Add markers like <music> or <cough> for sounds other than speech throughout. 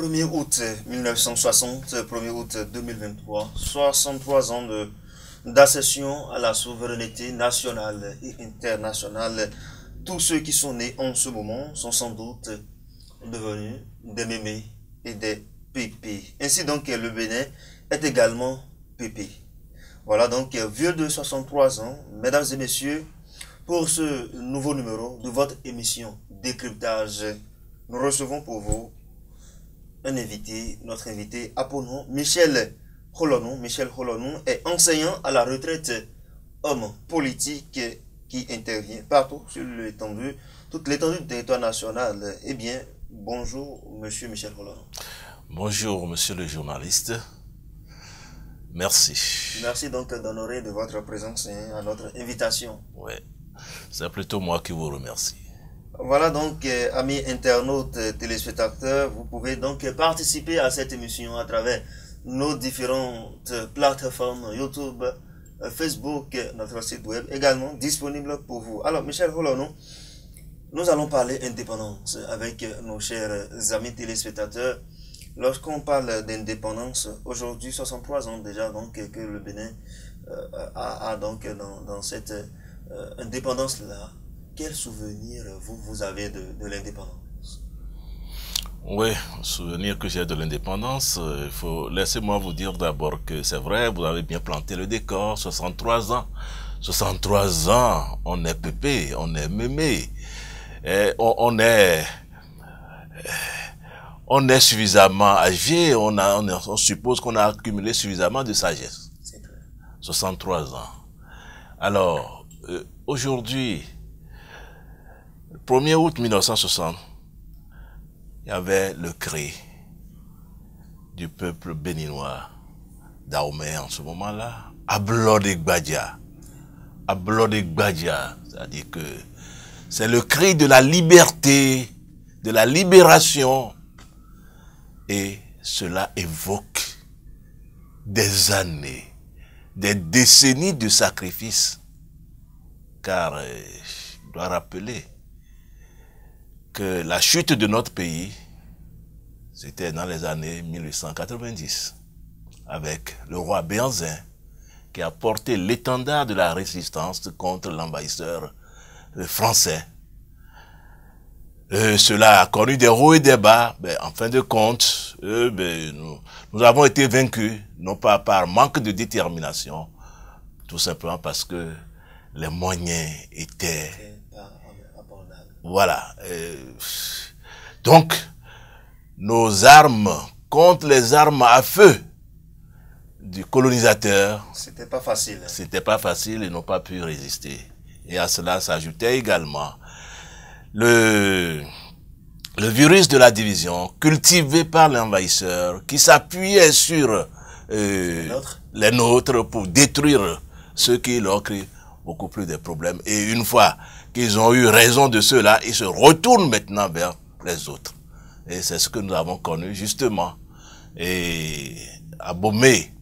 1er août 1960, 1er août 2023, 63 ans d'accession à la souveraineté nationale et internationale. Tous ceux qui sont nés en ce moment sont sans doute devenus des mémés et des pépés. Ainsi donc, le Bénin est également pépé. Voilà donc, vieux de 63 ans, mesdames et messieurs, pour ce nouveau numéro de votre émission Décryptage, nous recevons pour vous un invité, notre invité Apollon, Michel Holonon. Michel Holonon est enseignant à la retraite homme politique qui intervient partout sur l'étendue, toute l'étendue du territoire national. Eh bien, bonjour, monsieur Michel Holonon. Bonjour, monsieur le journaliste. Merci. Merci donc d'honorer de votre présence hein, à notre invitation. Oui, c'est plutôt moi qui vous remercie. Voilà donc, euh, amis internautes, euh, téléspectateurs, vous pouvez donc participer à cette émission à travers nos différentes plateformes YouTube, euh, Facebook, notre site web également disponible pour vous. Alors, Michel Rolono, nous allons parler indépendance avec nos chers amis téléspectateurs. Lorsqu'on parle d'indépendance, aujourd'hui, 63 ans déjà donc que le Bénin a, donc dans, cette indépendance-là quel souvenir vous, vous avez de, l'indépendance Oui, souvenir que j'ai de l'indépendance, euh, il faut laissez-moi vous dire d'abord que c'est vrai, vous avez bien planté le décor, 63 ans. 63 ans, on est pépé, on est mémé. on, est on est suffisamment âgé, on, a, on, suppose qu'on a accumulé suffisamment de sagesse. C'est vrai. 63 ans. Alors, euh, aujourd'hui, 1er août 1960, il y avait le cri du peuple béninois d'Aomé en ce moment-là, Ablodé Gbadia. de Gbadia, c'est-à-dire que c'est le cri de la liberté, de la libération. Et cela évoque des années, des décennies de sacrifices. Car, euh, je dois rappeler, la chute de notre pays, c'était dans les années 1890, avec le roi Béanzin, qui a porté l'étendard de la résistance contre l'envahisseur euh, français. Euh, cela a connu des hauts et des bas, mais en fin de compte, euh, nous, nous, avons été vaincus, non pas par manque de détermination, tout simplement parce que les moyens étaient voilà. Euh, donc, nos armes contre les armes à feu du colonisateur. C'était pas facile. Hein. C'était pas facile, et n'ont pas pu résister. Et à cela s'ajoutait également le, le virus de la division cultivé par l'envahisseur qui s'appuyait sur euh, les, nôtres. les nôtres pour détruire ceux qui leur créent beaucoup plus de problèmes. Et une fois qu'ils ont eu raison de cela, ils se retournent maintenant vers les autres. Et c'est ce que nous avons connu justement. Et Abomé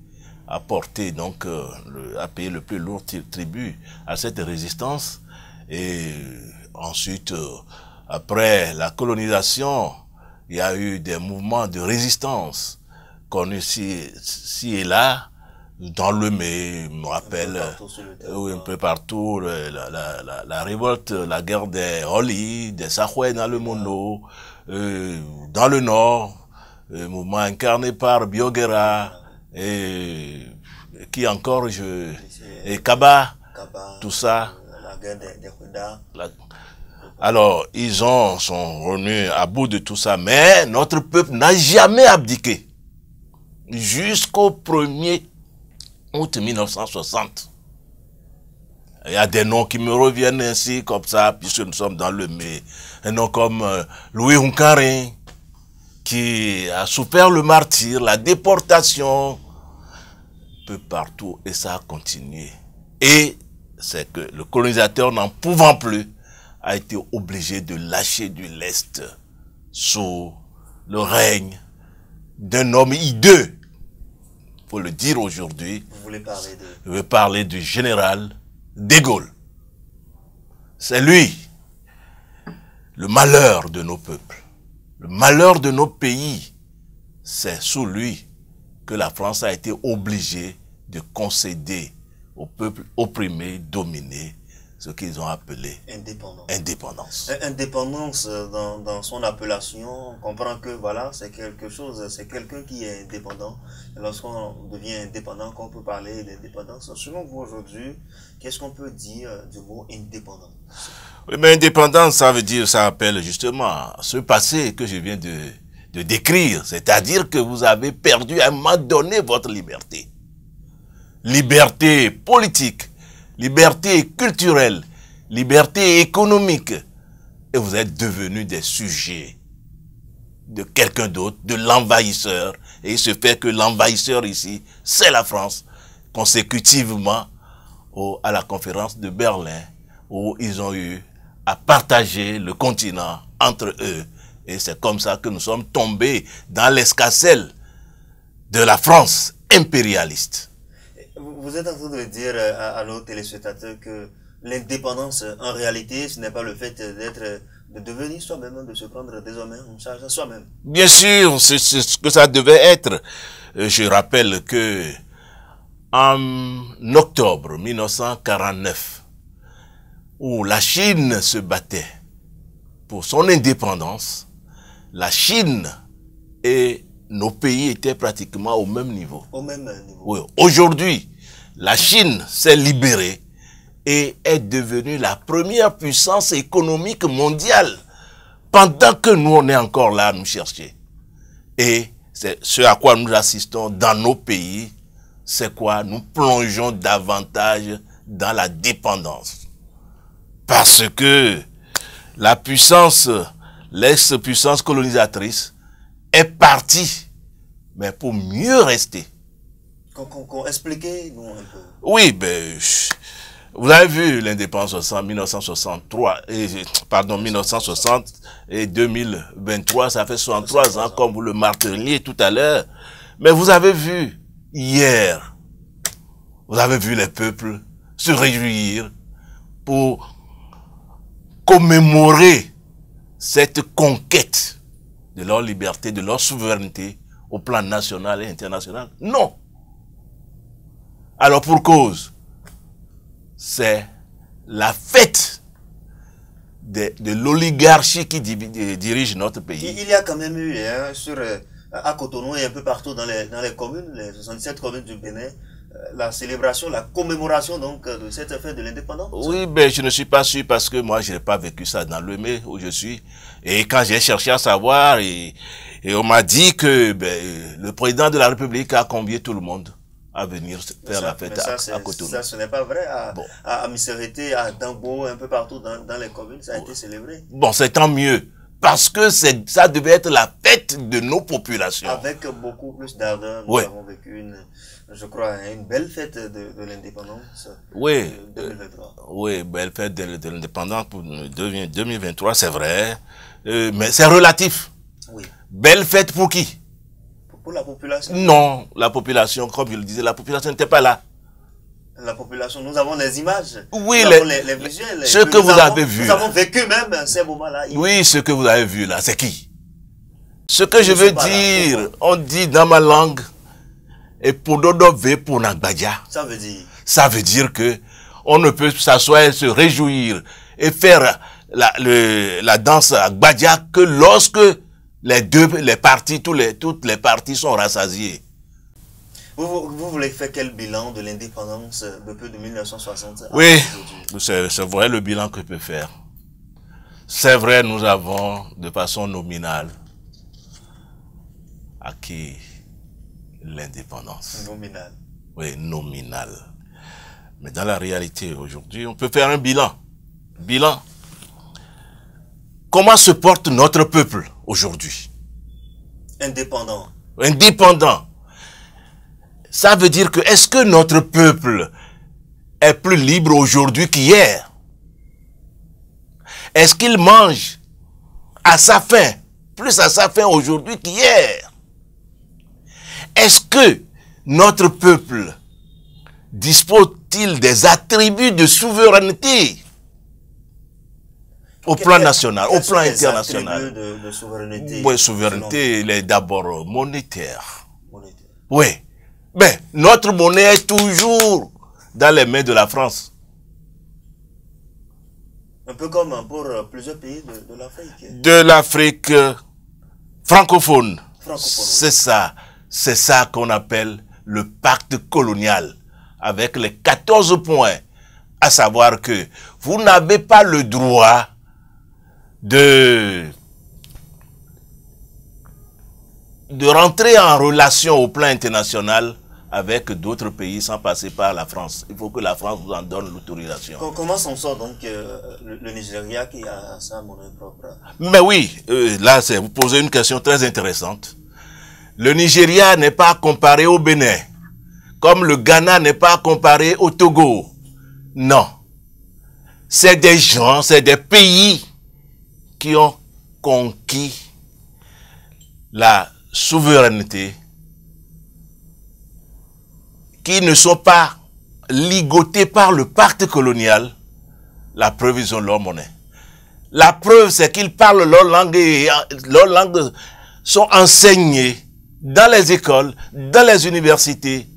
a porter donc, euh, a payé le plus lourd tribut à cette résistance. Et ensuite, euh, après la colonisation, il y a eu des mouvements de résistance connus si ci et là, dans le mai, me rappelle, un peu partout, euh, la, la, la, la, révolte, la guerre des Holi, des Sahoué dans le Mono, euh, dans le Nord, le mouvement incarné par Biogera et qui encore, je, et Kaba, tout ça. Euh, la guerre des, alors, ils ont, sont revenus à bout de tout ça, mais notre peuple n'a jamais abdiqué. Jusqu'au premier août 1960. Il y a des noms qui me reviennent ainsi, comme ça, puisque nous sommes dans le mai. Un nom comme euh, Louis Huncarin, qui a souffert le martyr, la déportation, peu partout, et ça a continué. Et c'est que le colonisateur, n'en pouvant plus, a été obligé de lâcher du lest sous le règne d'un homme hideux le dire aujourd'hui. parler Je veux parler du général de Gaulle. C'est lui, le malheur de nos peuples, le malheur de nos pays. C'est sous lui que la France a été obligée de concéder au peuple opprimé, dominé, ce qu'ils ont appelé indépendance. Indépendance, euh, indépendance euh, dans, son appellation, on comprend que voilà, c'est quelque chose, c'est quelqu'un qui est indépendant. Lorsqu'on devient indépendant, qu'on peut parler d'indépendance. Selon vous aujourd'hui, qu'est-ce qu'on peut dire euh, du mot indépendant Oui, mais indépendance, ça veut dire, ça appelle justement ce passé que je viens de, de décrire. C'est-à-dire que vous avez perdu à un moment donné votre liberté. Liberté politique, liberté culturelle, liberté économique. Et vous êtes devenus des sujets de quelqu'un d'autre, de l'envahisseur. Et il se fait que l'envahisseur ici, c'est la France, consécutivement au, à la conférence de Berlin, où ils ont eu à partager le continent entre eux. Et c'est comme ça que nous sommes tombés dans l'escacelle de la France impérialiste. Vous êtes en train de dire euh, à, nos téléspectateurs que l'indépendance, euh, en réalité, ce n'est pas le fait d'être euh, de devenir soi-même, de se prendre désormais en charge à soi-même. Bien sûr, c'est ce que ça devait être. Je rappelle que en octobre 1949, où la Chine se battait pour son indépendance, la Chine est nos pays étaient pratiquement au même niveau. Au même euh, niveau. Aujourd'hui, la Chine s'est libérée et est devenue la première puissance économique mondiale pendant que nous, on est encore là à nous chercher. Et ce à quoi nous assistons dans nos pays, c'est quoi Nous plongeons davantage dans la dépendance. Parce que la puissance, l'ex-puissance colonisatrice, est parti, mais pour mieux rester. Qu'on explique nous, un peu. Oui, ben, vous avez vu l'indépendance en 1963, et, pardon, 1960 et 2023, ça fait 63 ans, comme vous le marteliez tout à l'heure. Mais vous avez vu, hier, vous avez vu les peuples se réjouir pour commémorer cette conquête de leur liberté, de leur souveraineté au plan national et international. Non. Alors pour cause, c'est la fête de, l'oligarchie qui dirige notre pays. Il y a quand même eu, hein, sur, euh, à Cotonou et un peu partout dans les, communes, les 77 communes du Bénin, euh, la célébration, la commémoration donc euh, de cette fête de l'indépendance Oui, mais ben, je ne suis pas sûr parce que moi, je n'ai pas vécu ça dans le mai où je suis. Et quand j'ai cherché à savoir, et, on m'a dit que ben, le président de la République a convié tout le monde à venir faire la fête à, Cotonou. Ça, ce n'est pas vrai. À, bon. à, à à Dambo, un peu partout dans, dans les communes, ça a été célébré. Bon, c'est tant mieux. Parce que ça devait être la fête de nos populations. Avec beaucoup plus d'ardeur, nous avons vécu je crois, une belle fête de, l'indépendance. Oui. Euh, euh, oui, belle fête de, l'indépendance pour 2023, c'est vrai. Euh, mais c'est relatif. Belle fête pour qui Pour la population. Non, la population, comme je le disais, la population n'était pas là la population. Nous avons les images. Oui, les, les, visuels. Ce que, vous avez vu. Nous avons vécu même ces moments-là. Oui, ce que vous avez vu là, c'est qui Ce que je, veux dire, on dit dans ma langue, et pour Dodové, pour Nagbadia, Ça veut dire Ça veut dire que on ne peut s'asseoir et se réjouir et faire la, le, la danse à Gbadia que lorsque les deux les parties, tous les, toutes les parties sont rassasiées. Vous, voulez faire quel bilan de l'indépendance depuis de 1960 Oui, c'est vrai le bilan que je peux faire. C'est vrai, nous avons, de façon nominale, acquis l'indépendance. Nominale. Oui, nominale. Mais dans la réalité, aujourd'hui, on peut faire un bilan. Bilan. Comment se porte notre peuple aujourd'hui Indépendant. Indépendant. Ça veut dire que est-ce que notre peuple est plus libre aujourd'hui qu'hier Est-ce qu'il mange à sa faim, plus à sa faim aujourd'hui qu'hier Est-ce que notre peuple dispose-t-il des attributs de souveraineté au plan national, au plan international. souveraineté, oui, souveraineté, il est d'abord monétaire. monétaire. Oui. Mais notre monnaie est toujours dans les mains de la France. Un peu comme pour euh, plusieurs pays de, l'Afrique. De l'Afrique euh, francophone. C'est ça. C'est ça qu'on appelle le pacte colonial. Avec les 14 points. À savoir que vous n'avez pas le droit de de rentrer en relation au plan international avec d'autres pays sans passer par la France. Il faut que la France vous en donne l'autorisation. Comment s'en sort donc euh, le, Nigeria qui a sa monnaie propre Mais oui, euh, là, vous posez une question très intéressante. Le Nigeria n'est pas comparé au Bénin, comme le Ghana n'est pas comparé au Togo. Non. C'est des gens, c'est des pays qui ont conquis la souveraineté qui ne sont pas ligotés par le pacte colonial, la preuve, ils ont leur monnaie. La preuve, c'est qu'ils parlent leur langue et euh, leur langue sont enseignées dans les écoles, dans les universités,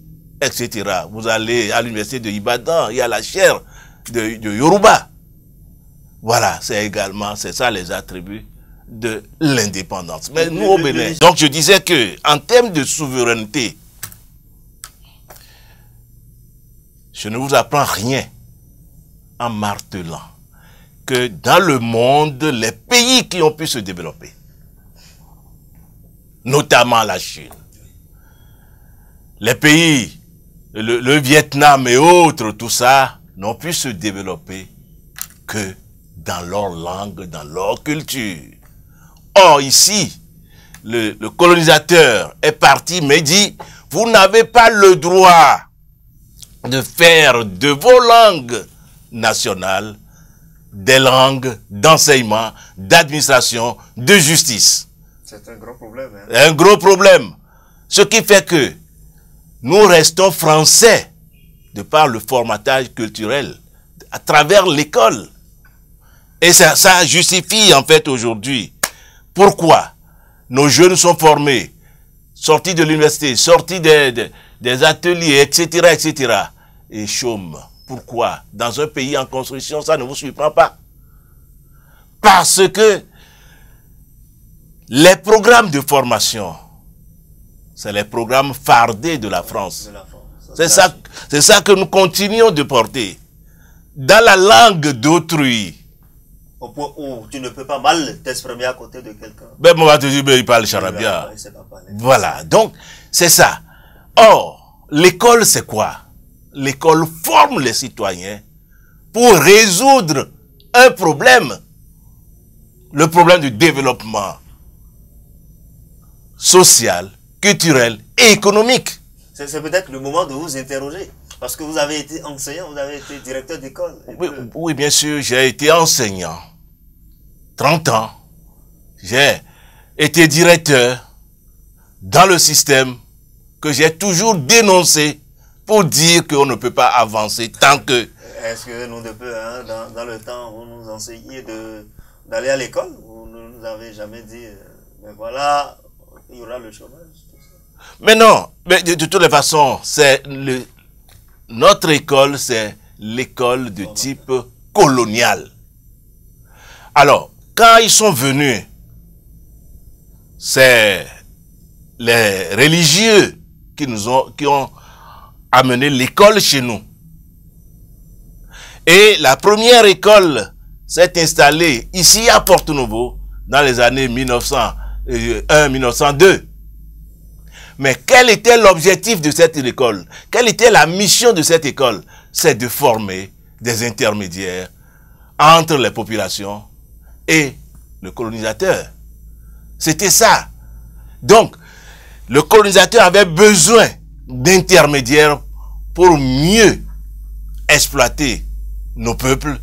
etc. Vous allez à l'université de Ibadan, il y a la chaire de, de Yoruba. Voilà, c'est également, c'est ça les attributs de l'indépendance. Mais nous, au Bénin. Donc je disais que, en termes de souveraineté, Je ne vous apprends rien en martelant que dans le monde, les pays qui ont pu se développer, notamment la Chine, les pays, le, Vietnam et autres, tout ça, n'ont pu se développer que dans leur langue, dans leur culture. Or, ici, le, le colonisateur est parti, mais dit, vous n'avez pas le droit de faire de vos langues nationales des langues d'enseignement, d'administration, de justice. C'est un gros problème. Hein. Un gros problème. Ce qui fait que nous restons français de par le formatage culturel à travers l'école. Et ça, justifie en fait aujourd'hui pourquoi nos jeunes sont formés, sortis de l'université, sortis de... des des ateliers, etc., etc. Et chôme. Pourquoi Dans un pays en construction, ça ne vous surprend pas. Parce que les programmes de formation, c'est les programmes fardés de la France. C'est ça, c'est ça que nous continuons de porter. Dans la langue d'autrui. Au point où tu ne peux pas mal t'exprimer à côté de quelqu'un. Ben, moi, va te ben, il parle charabia. Voilà. Donc, c'est ça. Or, l'école, c'est quoi L'école forme les citoyens pour résoudre un problème, le problème du développement social, culturel et économique. C'est peut-être le moment de vous interroger. Parce que vous avez été enseignant, vous avez été directeur d'école. Oui, bien sûr, j'ai été enseignant. 30 ans. J'ai été directeur dans le système que j'ai toujours dénoncé pour dire qu'on ne peut pas avancer tant que... Est-ce que nous, ne peu, hein, dans, le temps, vous nous de d'aller à l'école Vous ne nous avez jamais dit, mais euh, ben voilà, il y aura le chômage. Mais non, mais de, toutes les façons, c'est notre école, c'est l'école de type colonial. Alors, quand ils sont venus, c'est les religieux qui nous ont, qui ont amené l'école chez nous. Et la première école s'est installée ici à Porto Novo dans les années 1901-1902. Mais quel était l'objectif de cette école Quelle était la mission de cette école C'est de former des intermédiaires entre les populations et le colonisateur. C'était ça. Donc, le colonisateur avait besoin d'intermédiaires pour mieux exploiter nos peuples,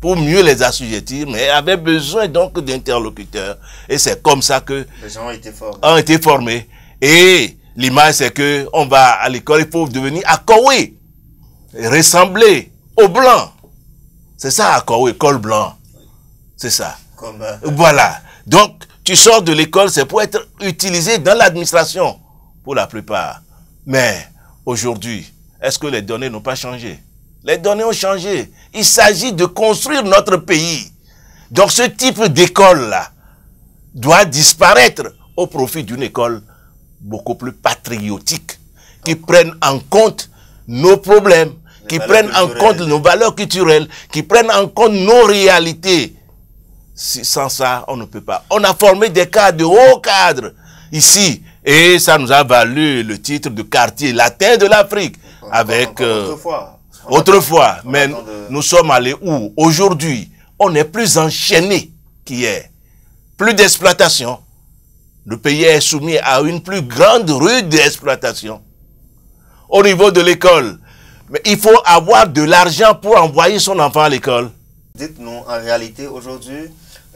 pour mieux les assujettir, mais avait besoin donc d'interlocuteurs. Et c'est comme ça que... Les gens ont été formés. Ont été formés. Et l'image, c'est que on va à l'école, il faut devenir à accoué, ressembler aux Blancs. C'est ça, à accoué, école blanc. C'est ça. Euh, voilà. Donc, tu sors de l'école, c'est pour être utilisé dans l'administration, pour la plupart. Mais aujourd'hui, est-ce que les données n'ont pas changé Les données ont changé. Il s'agit de construire notre pays. Donc ce type d'école-là doit disparaître au profit d'une école beaucoup plus patriotique, qui prenne en compte nos problèmes, qui prenne en compte nos valeurs culturelles, qui prenne en compte nos réalités sans ça, on ne peut pas. On a formé des cadres, de hauts cadres, ici. Et ça nous a valu le titre de quartier latin de l'Afrique. Avec... Euh, autrefois. Autrefois. mais nous sommes allés où Aujourd'hui, on est plus enchaîné qu'hier. Plus d'exploitation. Le pays est soumis à une plus grande rue d'exploitation. Au niveau de l'école, mais il faut avoir de l'argent pour envoyer son enfant à l'école. Dites-nous, en réalité, aujourd'hui,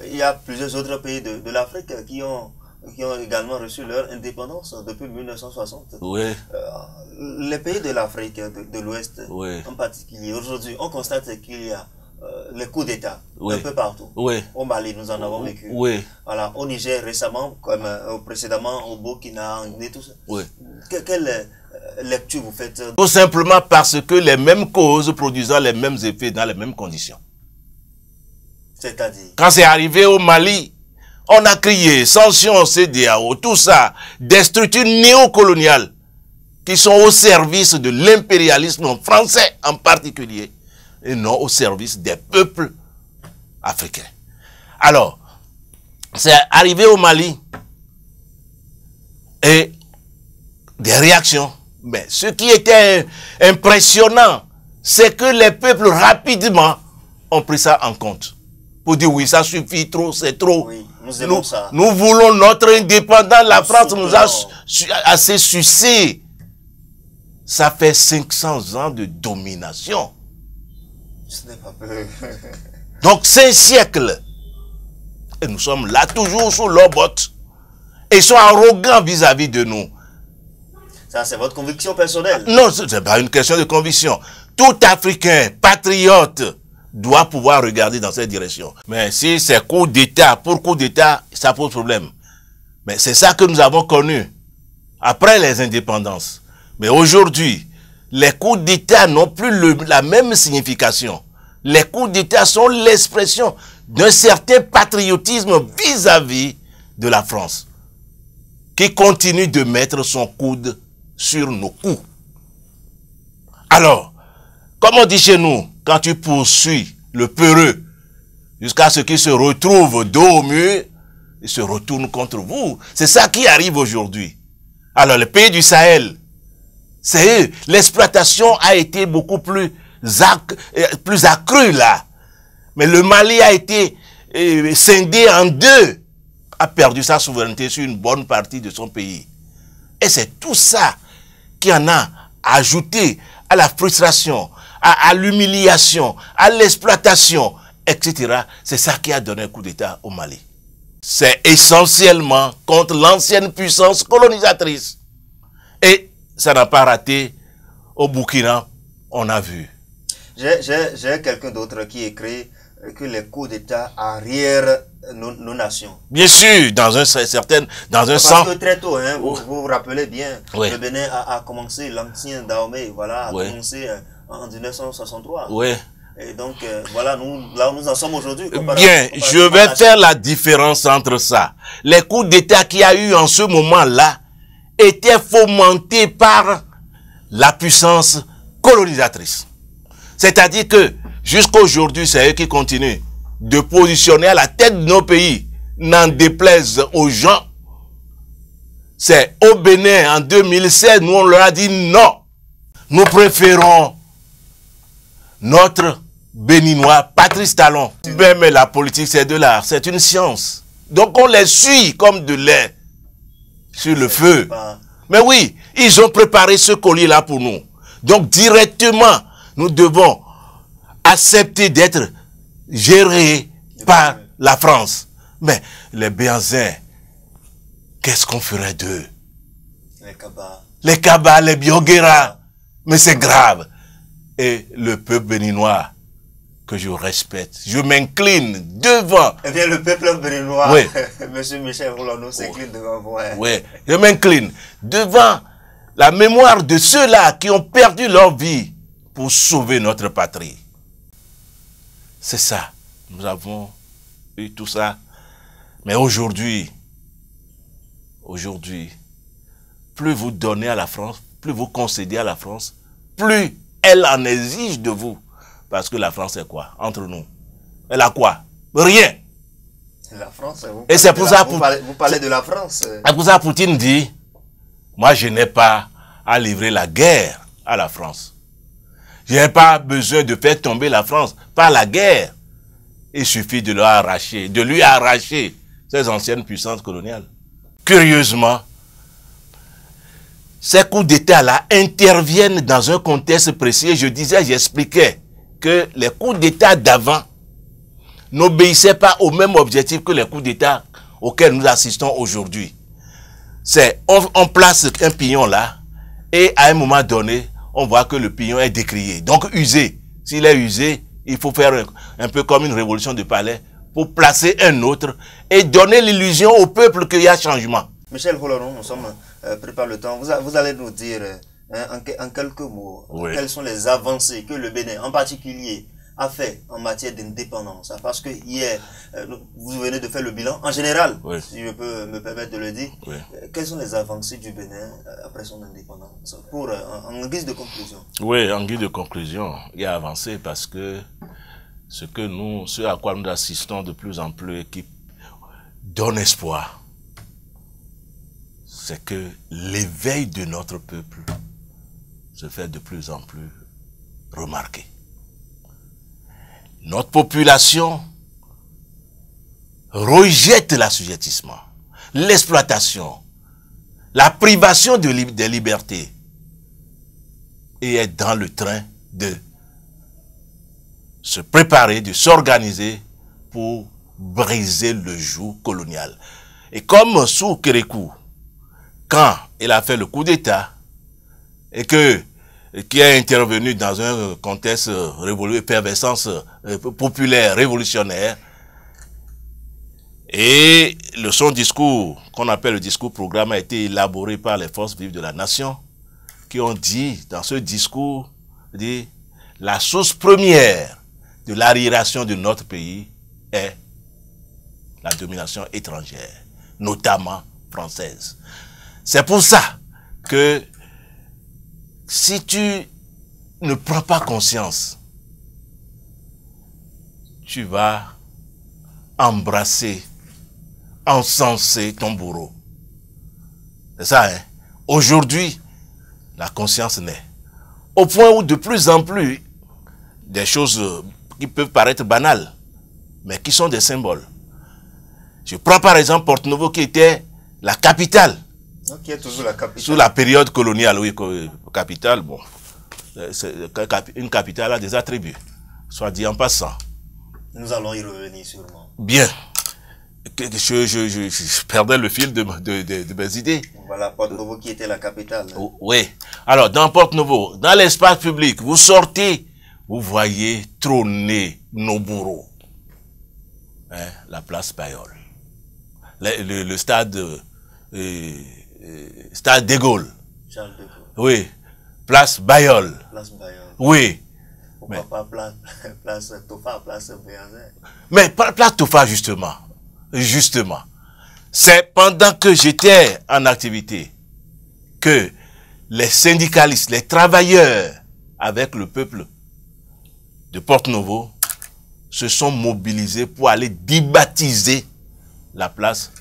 il y a plusieurs autres pays de, de l'Afrique qui ont, qui ont également reçu leur indépendance depuis 1960. Oui. Euh, les pays de l'Afrique, de, l'Ouest en particulier, aujourd'hui, on constate qu'il y a euh, les coups d'État un peu partout. Oui. Au Mali, nous en avons vécu. Oui. Voilà, au Niger récemment, comme euh, précédemment au Burkina, en Guinée, tout ça. quelle euh, lecture vous faites Tout simplement parce que les mêmes causes produisent les mêmes effets dans les mêmes conditions. Quand c'est arrivé au Mali, on a crié sanctions CDAO, tout ça, des structures néocoloniales qui sont au service de l'impérialisme français en particulier, et non au service des peuples africains. Alors, c'est arrivé au Mali et des réactions. Mais ce qui était impressionnant, c'est que les peuples rapidement ont pris ça en compte pour dire oui, ça suffit trop, c'est trop. Oui, nous, ça. nous voulons notre indépendance. La France nous a assez sucé. Ça fait 500 ans de domination. Ce n'est pas <laughs> Donc, cinq siècles. Et nous sommes là, toujours sous leur bottes. Et ils sont arrogants vis-à-vis -vis de nous. Ça, c'est votre conviction personnelle. Non, ce n'est pas une question de conviction. Tout Africain, patriote, doit pouvoir regarder dans cette direction. Mais si c'est coup d'État, pour coup d'État, ça pose problème. Mais c'est ça que nous avons connu après les indépendances. Mais aujourd'hui, les coups d'État n'ont plus la même signification. Les coups d'État sont l'expression d'un certain patriotisme vis-à-vis -vis de la France, qui continue de mettre son coude sur nos coups. Alors, comme on dit chez nous, quand tu poursuis le peureux jusqu'à ce qu'il se retrouve dos au mur, il se retourne contre vous. C'est ça qui arrive aujourd'hui. Alors le pays du Sahel, c'est eux. L'exploitation a été beaucoup plus, euh, plus accrue là. Mais le Mali a été euh, scindé en deux, a perdu sa souveraineté sur une bonne partie de son pays. Et c'est tout ça qui en a ajouté à la frustration, à, l'humiliation, à l'exploitation, etc. C'est ça qui a donné un coup d'État au Mali. C'est essentiellement contre l'ancienne puissance colonisatrice. Et ça n'a pas raté au Burkina, on a vu. J'ai quelqu'un d'autre qui écrit que les coups d'État arrière nos, nations. Bien sûr, dans un certain, dans un Parce sens. très tôt, hein, vous, vous, rappelez bien, le Bénin a, commencé, l'ancien Dahomey, voilà, a commencé hein, en 1963. Oui. Et donc, euh, voilà, nous, là où nous en sommes aujourd'hui. Bien, je vais faire la différence entre ça. Les coups d'État qu'il y a eu en ce moment-là étaient fomentés par la puissance colonisatrice. C'est-à-dire que jusqu'aujourd'hui, c'est eux qui continuent de positionner à la tête de nos pays, n'en déplaise aux gens. C'est au Bénin en 2016, nous on leur a dit non. Nous préférons notre béninois Patrice Talon. Ben, mais la politique, c'est de l'art, c'est une science. Donc on les suit comme de lait sur le feu. Mais oui, ils ont préparé ce collier-là pour nous. Donc directement, nous devons accepter d'être gérés par la France. Mais les Béanzins, qu'est-ce qu'on ferait d'eux Les cabas, Les Kabas, les Mais c'est grave et le peuple béninois que je respecte. Je m'incline devant. Eh bien, le peuple béninois, oui. <laughs> Monsieur Michel Rolando s'incline devant vous. Hein. Oui, je m'incline devant la mémoire de ceux-là qui ont perdu leur vie pour sauver notre patrie. C'est ça. Nous avons eu tout ça. Mais aujourd'hui, aujourd'hui, plus vous donnez à la France, plus vous concédez à la France, plus elle en exige de vous. Parce que la France est quoi Entre nous. Elle a quoi Rien. La France, Et c'est pour ça... vous, parlez, vous de la France. C'est ah, Poutine dit, moi je n'ai pas à livrer la guerre à la France. Je n'ai pas besoin de faire tomber la France par la guerre. Il suffit de leur arracher, de lui arracher ses anciennes puissances coloniales. Curieusement, ces coups d'État-là interviennent dans un contexte précis. Je disais, j'expliquais que les coups d'État d'avant n'obéissaient pas au même objectif que les coups d'État auxquels nous assistons aujourd'hui. C'est on, place un pignon là et à un moment donné, on voit que le pignon est décrié, donc usé. S'il est usé, il faut faire un, peu comme une révolution de palais pour placer un autre et donner l'illusion au peuple qu'il y a changement. Michel nous sommes euh, prépare le temps, vous, allez nous dire euh, hein, en, quelques mots quelles sont les avancées que le Bénin en particulier a fait en matière d'indépendance. Parce que hier, euh, vous venez de faire le bilan en général, si je peux me permettre de le dire. Quelles sont les avancées du Bénin après son indépendance pour, en, guise de conclusion Oui, en guise de conclusion, il y a avancé parce que ce, que nous, ce à quoi nous assistons de plus en plus et qui donne espoir, c'est que l'éveil de notre peuple se fait de plus en plus remarquer. Notre population rejette l'assujettissement, l'exploitation, la privation de des libertés et est dans le train de se préparer, de s'organiser pour briser le joug colonial. Et comme sous Kérékou, quand il a fait le coup d'État et que qui est intervenu dans un contexte de perversance euh, populaire, révolutionnaire. Et le son discours, qu'on appelle le discours programme, a été élaboré par les forces vives de la nation, qui ont dit, dans ce discours, la source première de l'arriération de notre pays est la domination étrangère, notamment française. C'est pour ça que si tu ne prends pas conscience, tu vas embrasser, encenser ton bourreau. C'est ça, hein? Aujourd'hui, la conscience naît. Au point où de plus en plus, des choses euh, qui peuvent paraître banales, mais qui sont des symboles. Je prends par exemple Porte-Nouveau qui était la capitale a toujours la capitale. Sous la période coloniale, oui, capitale, bon, euh, euh, une capitale a des attributs, soit dit en passant. Nous allons y revenir sûrement. Bien. Je, je, perdais le fil de, mes idées. Voilà, Porte-Nouveau qui était la capitale. Oh, oui. Alors, dans Porte-Nouveau, dans l'espace public, vous sortez, vous voyez trôner nos bourreaux. Hein, la place Payol. Le, stade... Euh, euh, Stade de Gaulle. Charles de Gaulle. Oui. Place Bayol. Place Bayol. Oui. <laughs> mais, pas place, place place Mais place Toufa, justement. Justement. C'est pendant que j'étais en activité que les syndicalistes, les travailleurs, avec le peuple de Porte Novo, se sont mobilisés pour aller débaptiser la place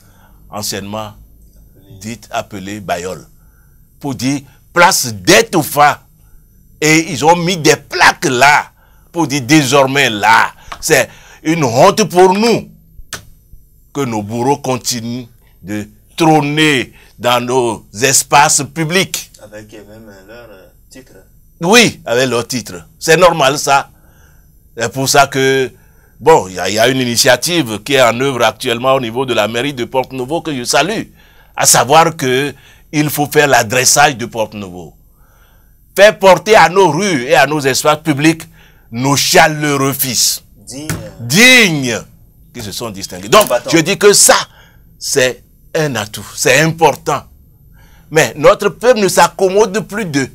anciennement dit appelé Bayol, pour dire place d'etoufa. Et ils ont mis des plaques là, pour dire désormais là. C'est une honte pour nous que nos bourreaux continuent de trôner dans nos espaces publics. Avec même euh, leur euh, titre. Oui, avec leur titre. C'est normal ça. C'est pour ça que, bon, il y, y, a une initiative qui est en œuvre actuellement au niveau de la mairie de Porte-Nouveau que je salue à savoir que il faut faire l'adressage de porte nouveau. Faire porter à nos rues et à nos espaces publics nos chaleureux fils. Dignes. qui se sont distingués. Donc, je dis que ça, c'est un atout, c'est important. Mais notre peuple ne s'accommode plus de,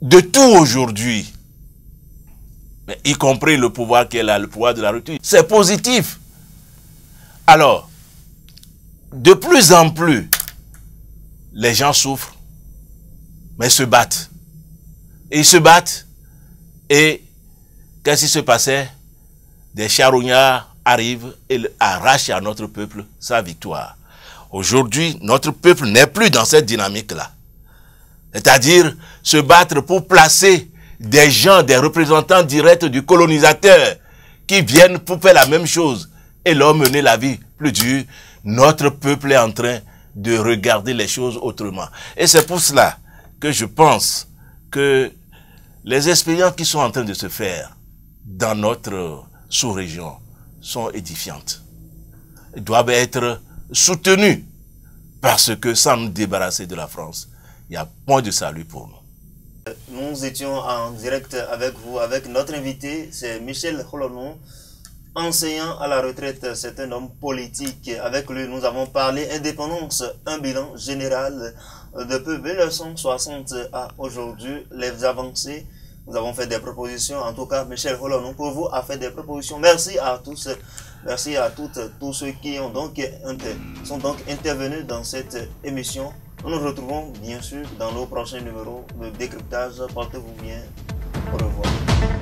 de tout aujourd'hui. Y compris le pouvoir qu'elle a, le pouvoir de la rupture. C'est positif. Alors, de plus en plus, les gens souffrent, mais se battent. Et ils se battent. Et qu'est-ce qui se passait Des charognards arrivent et arrachent à notre peuple sa victoire. Aujourd'hui, notre peuple n'est plus dans cette dynamique-là. C'est-à-dire se battre pour placer des gens, des représentants directs du colonisateur qui viennent pour faire la même chose et leur mener la vie plus dure notre peuple est en train de regarder les choses autrement. Et c'est pour cela que je pense que les expériences qui sont en train de se faire dans notre sous-région sont édifiantes. Elles doivent être soutenues parce que sans nous débarrasser de la France, il n'y a point de salut pour nous. Nous étions en direct avec vous, avec notre invité, c'est Michel Holonon enseignant à la retraite, c'est un homme politique. Avec lui, nous avons parlé indépendance, un bilan général depuis 1960 à aujourd'hui, les avancées. Nous avons fait des propositions. En tout cas, Michel Hollande, pour vous, a fait des propositions. Merci à tous. Merci à toutes, tous ceux qui ont donc, sont donc intervenus dans cette émission. Nous nous retrouvons bien sûr dans nos prochains numéros de décryptage. Portez-vous bien. Au revoir.